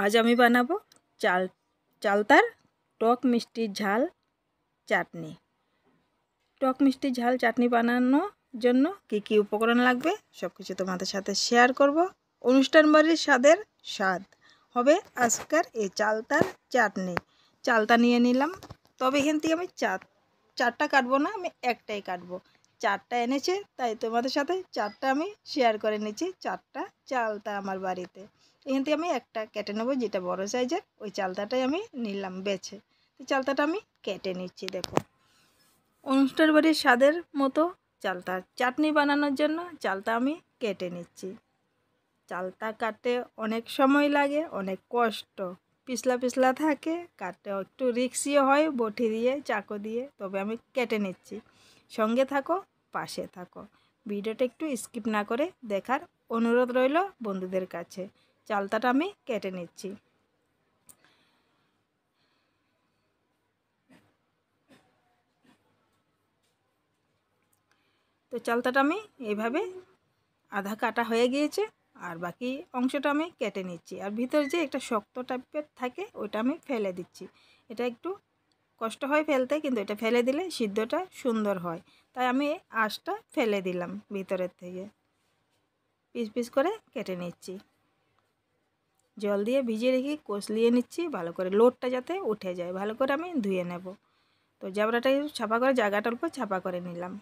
আজ আমি বানাবো চাল চালতার টক মিষ্টি ঝাল চাটনি টক মিষ্টি ঝাল চাটনি বানানোর জন্য কি কি উপকরণ লাগবে সব কিছু তোমাদের সাথে শেয়ার করব অনুষ্ঠান বাড়ির স্বাদের স্বাদ হবে আজকের এই চালতার চাটনি চালতা নিয়ে নিলাম তবে এখান থেকে আমি চা চারটা কাটবো না আমি একটাই কাটবো চারটা এনেছে তাই তোমাদের সাথে চারটা আমি শেয়ার করে নিচ্ছি চারটা চালতা আমার বাড়িতে এখান থেকে আমি একটা কেটে নেবো যেটা বড় সাইজের ওই চালতাটাই আমি নিলাম বেছে তো চালতাটা আমি কেটে নিচ্ছি দেখো অনুষ্ঠান বাড়ির স্বাদের মতো চালতা চাটনি বানানোর জন্য চালতা আমি কেটে নিচ্ছি চালতা কাটতে অনেক সময় লাগে অনেক কষ্ট পিছলা পিছলা থাকে কাটতে একটু রিক্সিও হয় বটি দিয়ে চাকু দিয়ে তবে আমি কেটে নিচ্ছি সঙ্গে থাকো পাশে থাকো ভিডিওটা একটু স্কিপ না করে দেখার অনুরোধ রইল বন্ধুদের কাছে চালতাটা আমি কেটে নিচ্ছি তো চালতাটা আমি এইভাবে আধা কাটা হয়ে গিয়েছে আর বাকি অংশটা আমি কেটে নিচ্ছি আর ভিতরে যে একটা শক্ত টাইপের থাকে ওইটা আমি ফেলে দিচ্ছি এটা একটু কষ্ট হয় ফেলতে কিন্তু এটা ফেলে দিলে সিদ্ধটা সুন্দর হয় তাই আমি আঁশটা ফেলে দিলাম ভিতরের থেকে পিস পিস করে কেটে নিচ্ছি জল দিয়ে ভিজিয়ে রেখে কষলিয়ে নিচ্ছি ভালো করে লোডটা যাতে উঠে যায় ভালো করে আমি ধুয়ে নেব তো জাবড়াটা ছাপা করে জায়গাটার উপর ছাপা করে নিলাম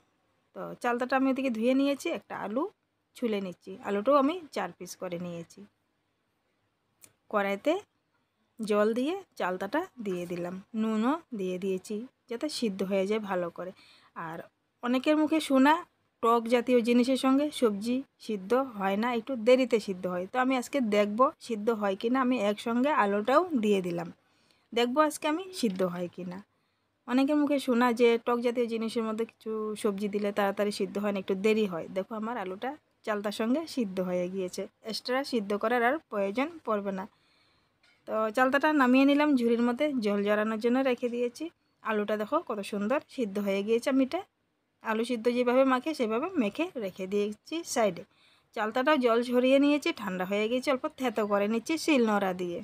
তো চালতাটা আমি ওদিকে ধুয়ে নিয়েছি একটা আলু ছুলে নিচ্ছি আলুটাও আমি চার পিস করে নিয়েছি কড়াইতে জল দিয়ে চালতাটা দিয়ে দিলাম নুনও দিয়ে দিয়েছি যাতে সিদ্ধ হয়ে যায় ভালো করে আর অনেকের মুখে শোনা টক জাতীয় জিনিসের সঙ্গে সবজি সিদ্ধ হয় না একটু দেরিতে সিদ্ধ হয় তো আমি আজকে দেখব সিদ্ধ হয় কি না আমি একসঙ্গে আলুটাও দিয়ে দিলাম দেখব আজকে আমি সিদ্ধ হয় কি না অনেকের মুখে শোনা যে টক জাতীয় জিনিসের মধ্যে কিছু সবজি দিলে তাড়াতাড়ি সিদ্ধ হয় না একটু দেরি হয় দেখো আমার আলুটা চালতার সঙ্গে সিদ্ধ হয়ে গিয়েছে এক্সট্রা সিদ্ধ করার আর প্রয়োজন পড়বে না তো চালতাটা নামিয়ে নিলাম ঝুড়ির মধ্যে জল জড়ানোর জন্য রেখে দিয়েছি আলুটা দেখো কত সুন্দর সিদ্ধ হয়ে গিয়েছে আমি এটা আলু সিদ্ধ যেভাবে মাখে সেভাবে মেখে রেখে দিয়েছি সাইডে চালতাটাও জল ঝরিয়ে নিয়েছি ঠান্ডা হয়ে গিয়েছে অল্প থেতো করে নিচ্ছি শিলনোড়া দিয়ে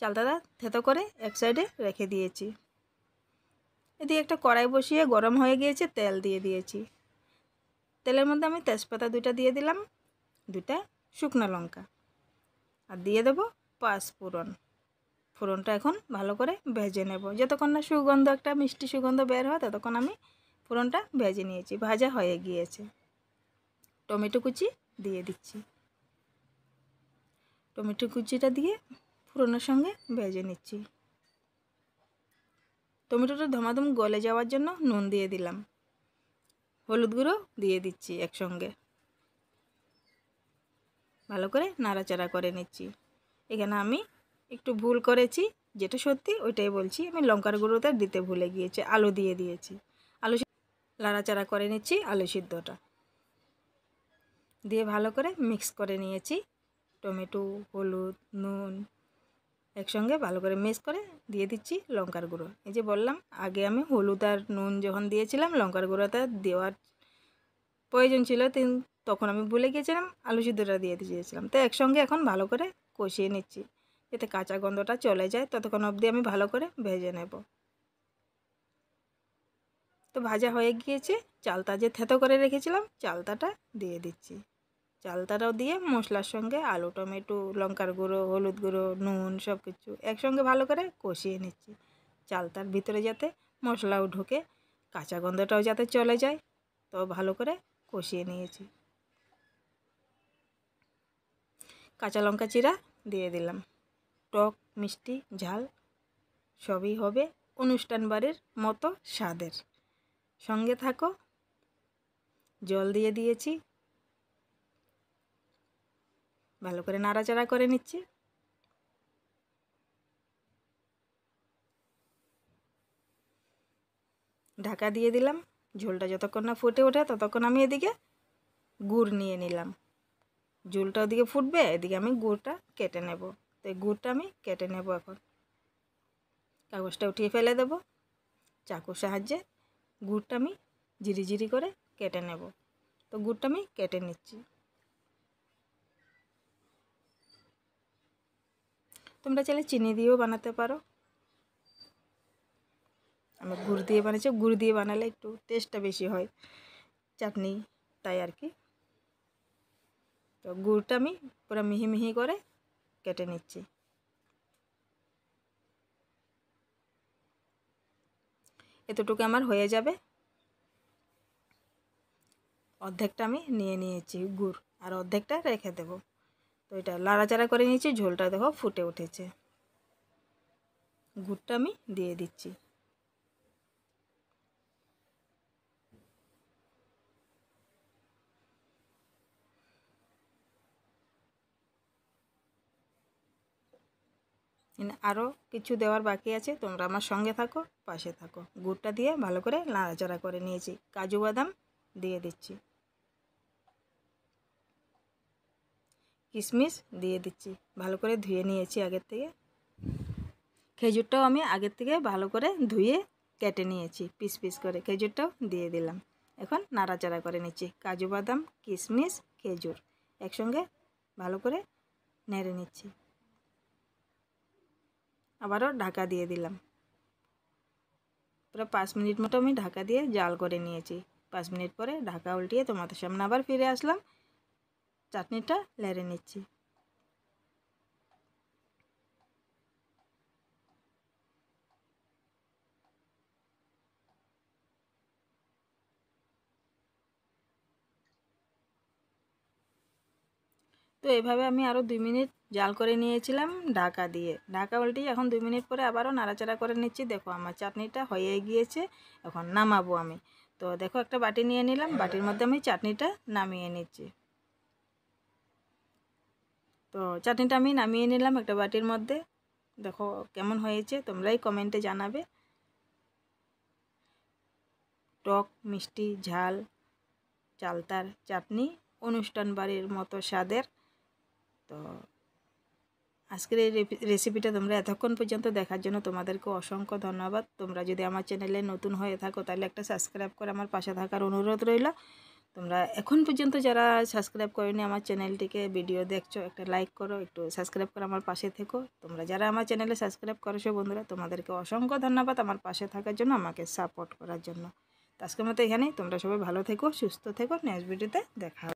চালতাটা থেতো করে এক সাইডে রেখে দিয়েছি এদিকে একটা কড়াই বসিয়ে গরম হয়ে গিয়েছে তেল দিয়ে দিয়েছি তেলের মধ্যে আমি তেজপাতা দুটা দিয়ে দিলাম দুটা শুকনো লঙ্কা আর দিয়ে দেব পাঁচ ফোড়ন ফোড়নটা এখন ভালো করে ভেজে নেব যতক্ষণ না সুগন্ধ একটা মিষ্টি সুগন্ধ বের হয় ততক্ষণ আমি ফোড়নটা ভেজে নিয়েছি ভাজা হয়ে গিয়েছে টমেটো কুচি দিয়ে দিচ্ছি টমেটো কুচিটা দিয়ে ফোড়নের সঙ্গে ভেজে নিচ্ছি টমেটোটা ধমাধম গলে যাওয়ার জন্য নুন দিয়ে দিলাম হলুদ গুঁড়ো দিয়ে দিচ্ছি একসঙ্গে ভালো করে নাড়াচাড়া করে নিচ্ছি এখানে আমি একটু ভুল করেছি যেটা সত্যি ওইটাই বলছি আমি লঙ্কার গুঁড়োটা দিতে ভুলে গিয়েছি আলু দিয়ে দিয়েছি আলু নাড়াচাড়া করে নিচ্ছি আলু সিদ্ধটা দিয়ে ভালো করে মিক্স করে নিয়েছি টমেটো হলুদ নুন একসঙ্গে ভালো করে মিক্স করে দিয়ে দিচ্ছি লঙ্কার গুঁড়ো এই যে বললাম আগে আমি হলুদ আর নুন যখন দিয়েছিলাম লঙ্কার গুঁড়োটা দেওয়ার প্রয়োজন ছিল তখন আমি ভুলে গিয়েছিলাম আলু সিদ্ধটা দিয়ে দিয়েছিলাম তো একসঙ্গে এখন ভালো করে কষিয়ে নিচ্ছি যাতে কাঁচা গন্ধটা চলে যায় ততক্ষণ অবধি আমি ভালো করে ভেজে নেব তো ভাজা হয়ে গিয়েছে চালতা যে থেতো করে রেখেছিলাম চালতাটা দিয়ে দিচ্ছি চালতাটাও দিয়ে মশলার সঙ্গে আলু টমেটো লঙ্কার গুঁড়ো হলুদ গুঁড়ো নুন সব কিছু একসঙ্গে ভালো করে কষিয়ে নিচ্ছি চালতার ভিতরে যাতে মশলাও ঢুকে কাঁচা গন্ধটাও যাতে চলে যায় তো ভালো করে কষিয়ে নিয়েছি কাঁচা লঙ্কা চিরা দিয়ে দিলাম টক মিষ্টি ঝাল সবই হবে অনুষ্ঠান বাড়ির মতো স্বাদের সঙ্গে থাকো জল দিয়ে দিয়েছি ভালো করে নাড়াচাড়া করে নিচ্ছি ঢাকা দিয়ে দিলাম ঝোলটা যতক্ষণ না ফুটে ওঠে ততক্ষণ আমি এদিকে গুড় নিয়ে নিলাম ঝোলটা ওদিকে ফুটবে এদিকে আমি গুড়টা কেটে নেব তো এই গুড়টা আমি কেটে নেব এখন কাগজটা উঠিয়ে ফেলে দেব চাকুর সাহায্যে গুড়টা আমি জিরি করে কেটে নেব তো গুড়টা আমি কেটে নিচ্ছি তোমরা চাইলে চিনি দিয়েও বানাতে পারো আমি গুড় দিয়ে বানিয়েছি গুড় দিয়ে বানালে একটু টেস্টটা বেশি হয় চাটনি তাই আর কি তো গুড়টা আমি পুরো মিহি মিহি করে কেটে নিচ্ছি এতটুকু আমার হয়ে যাবে অর্ধেকটা আমি নিয়ে নিয়েছি গুড় আর অর্ধেকটা রেখে দেব তো এটা লাড়াচাড়া করে নিয়েছি ঝোলটা দেখো ফুটে উঠেছে গুড়টা আমি দিয়ে দিচ্ছি আরও কিছু দেওয়ার বাকি আছে তোমরা আমার সঙ্গে থাকো পাশে থাকো গুড়টা দিয়ে ভালো করে নাড়াচাড়া করে নিয়েছি কাজু বাদাম দিয়ে দিচ্ছি কিশমিশ দিয়ে দিচ্ছি ভালো করে ধুয়ে নিয়েছি আগের থেকে খেজুরটাও আমি আগের থেকে ভালো করে ধুয়ে কেটে নিয়েছি পিস পিস করে খেজুরটাও দিয়ে দিলাম এখন নাড়াচাড়া করে নিচ্ছি কাজু বাদাম কিশমিশ খেজুর একসঙ্গে ভালো করে নেড়ে নিচ্ছি আবারও ঢাকা দিয়ে দিলাম পুরো পাঁচ মিনিট মতো আমি ঢাকা দিয়ে জাল করে নিয়েছি পাঁচ মিনিট পরে ঢাকা উল্টিয়ে তোমাদের সামনে আবার ফিরে আসলাম চাটনিটা লেড়ে নিচ্ছি তো এভাবে আমি আরও দুই মিনিট জাল করে নিয়েছিলাম ঢাকা দিয়ে ঢাকা উল্টি এখন দুই মিনিট পরে আবারও নাড়াচাড়া করে নিচ্ছি দেখো আমার চাটনিটা হয়ে গিয়েছে এখন নামাবো আমি তো দেখো একটা বাটি নিয়ে নিলাম বাটির মধ্যে আমি চাটনিটা নামিয়ে নিচ্ছি তো চাটনিটা আমি নামিয়ে নিলাম একটা বাটির মধ্যে দেখো কেমন হয়েছে তোমরাই কমেন্টে জানাবে টক মিষ্টি ঝাল চালতার চাটনি অনুষ্ঠান বাড়ির মতো স্বাদের তো আজকের এই রেসিপিটা তোমরা এতক্ষণ পর্যন্ত দেখার জন্য তোমাদেরকে অসংখ্য ধন্যবাদ তোমরা যদি আমার চ্যানেলে নতুন হয়ে থাকো তাহলে একটা সাবস্ক্রাইব করে আমার পাশে থাকার অনুরোধ রইল তোমরা এখন পর্যন্ত যারা সাবস্ক্রাইব করেনি আমার চ্যানেলটিকে ভিডিও দেখছো একটা লাইক করো একটু সাবস্ক্রাইব করে আমার পাশে থেকো তোমরা যারা আমার চ্যানেলে সাবস্ক্রাইব করেছো বন্ধুরা তোমাদেরকে অসংখ্য ধন্যবাদ আমার পাশে থাকার জন্য আমাকে সাপোর্ট করার জন্য আজকের মতো এখানেই তোমরা সবাই ভালো থেকো সুস্থ থেকো নেক্সট ভিডিওতে দেখা